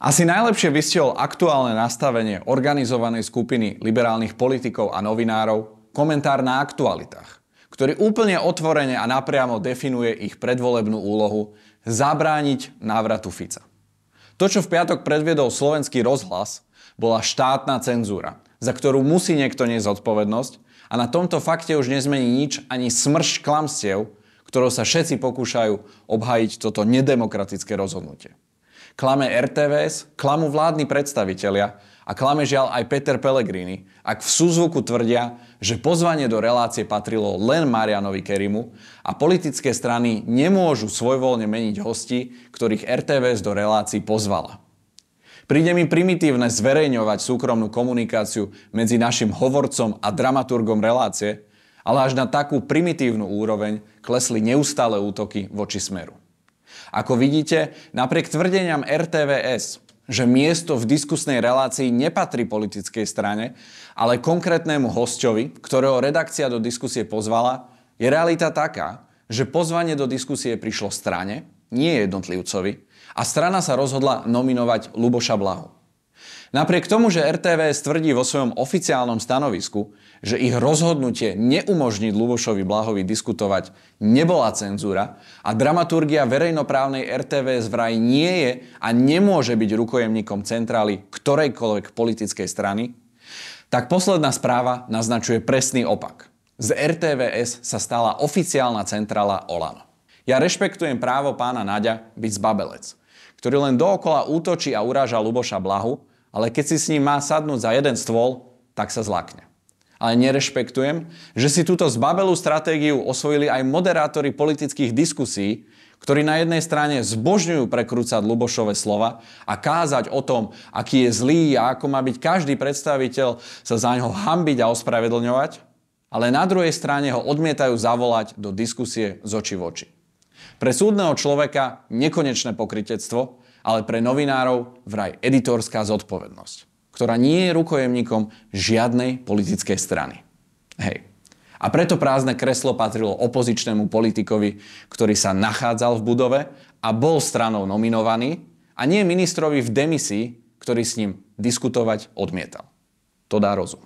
Asi najlepšie vystiel aktuálne nastavenie organizovanej skupiny liberálnych politikov a novinárov komentár na aktualitách, ktorý úplne otvorene a napriamo definuje ich predvolebnú úlohu zabrániť návratu Fica. To, čo v piatok predviedol slovenský rozhlas, bola štátna cenzúra, za ktorú musí niekto niesť zodpovednosť a na tomto fakte už nezmení nič ani smrš klamstiev, ktorou sa všetci pokúšajú obhajiť toto nedemokratické rozhodnutie. Klame RTVS, klamu vládni predstavitelia a klame žiaľ aj Peter Pellegrini, ak v súzvuku tvrdia, že pozvanie do relácie patrilo len Marianovi Kerimu a politické strany nemôžu svojvoľne meniť hosti, ktorých RTVS do relácií pozvala. Príde mi primitívne zverejňovať súkromnú komunikáciu medzi našim hovorcom a dramaturgom relácie, ale až na takú primitívnu úroveň klesli neustále útoky voči smeru. Ako vidíte, napriek tvrdeniam RTVS, že miesto v diskusnej relácii nepatrí politickej strane, ale konkrétnemu hostovi, ktorého redakcia do diskusie pozvala, je realita taká, že pozvanie do diskusie prišlo strane, nie jednotlivcovi, a strana sa rozhodla nominovať Luboša Blahu. Napriek tomu, že RTV tvrdí vo svojom oficiálnom stanovisku, že ich rozhodnutie neumožniť Lubošovi Blahovi diskutovať nebola cenzúra a dramaturgia verejnoprávnej RTV vraj nie je a nemôže byť rukojemníkom centrály ktorejkoľvek politickej strany, tak posledná správa naznačuje presný opak. Z RTVS sa stala oficiálna centrála Olano. Ja rešpektujem právo pána Naďa byť zbabelec, ktorý len dookola útočí a uráža Luboša Blahu, ale keď si s ním má sadnúť za jeden stôl, tak sa zlakne. Ale nerešpektujem, že si túto zbabelú stratégiu osvojili aj moderátori politických diskusí, ktorí na jednej strane zbožňujú prekrúcať Lubošové slova a kázať o tom, aký je zlý a ako má byť každý predstaviteľ sa za ňoho hambiť a ospravedlňovať, ale na druhej strane ho odmietajú zavolať do diskusie z oči v oči. Pre súdneho človeka nekonečné pokritectvo, ale pre novinárov vraj editorská zodpovednosť, ktorá nie je rukojemníkom žiadnej politickej strany. Hej. A preto prázdne kreslo patrilo opozičnému politikovi, ktorý sa nachádzal v budove a bol stranou nominovaný a nie ministrovi v demisii, ktorý s ním diskutovať odmietal. To dá rozum.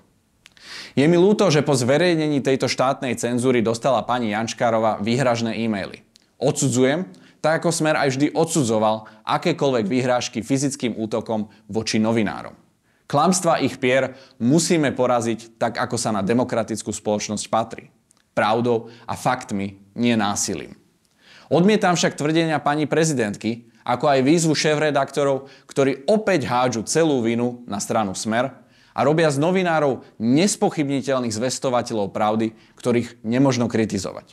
Je mi ľúto, že po zverejnení tejto štátnej cenzúry dostala pani Jančkárova výhražné e-maily. Odsudzujem tak ako Smer aj vždy odsudzoval akékoľvek vyhrážky fyzickým útokom voči novinárom. Klamstva ich pier musíme poraziť tak, ako sa na demokratickú spoločnosť patrí. Pravdou a faktmi, nie násilím. Odmietam však tvrdenia pani prezidentky, ako aj výzvu šéf-redaktorov, ktorí opäť hádžu celú vinu na stranu Smer a robia z novinárov nespochybniteľných zvestovateľov pravdy, ktorých nemožno kritizovať.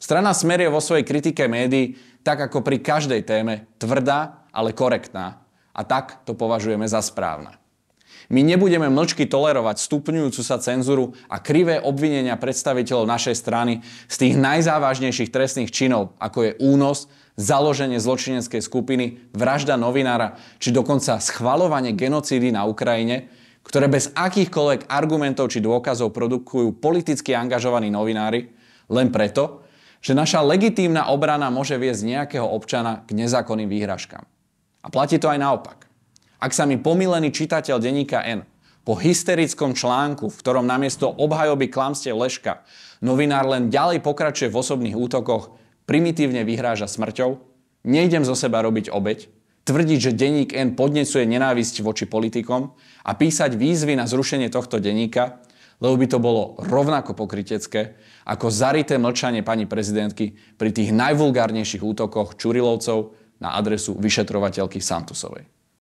Strana Smer je vo svojej kritike médií, tak ako pri každej téme, tvrdá, ale korektná. A tak to považujeme za správne. My nebudeme mlčky tolerovať stupňujúcu sa cenzuru a krivé obvinenia predstaviteľov našej strany z tých najzávažnejších trestných činov, ako je únos, založenie zločineckej skupiny, vražda novinára či dokonca schvalovanie genocídy na Ukrajine, ktoré bez akýchkoľvek argumentov či dôkazov produkujú politicky angažovaní novinári, len preto, že naša legitímna obrana môže viesť nejakého občana k nezákonným výhražkám. A platí to aj naopak. Ak sa mi pomilený čitateľ denníka N po hysterickom článku, v ktorom namiesto obhajoby klamstiev Leška novinár len ďalej pokračuje v osobných útokoch, primitívne vyhráža smrťou, nejdem zo seba robiť obeď, tvrdiť, že denník N podnecuje nenávisť voči politikom a písať výzvy na zrušenie tohto denníka, lebo by to bolo rovnako pokrytecké ako zarité mlčanie pani prezidentky pri tých najvulgárnejších útokoch Čurilovcov na adresu vyšetrovateľky Santusovej.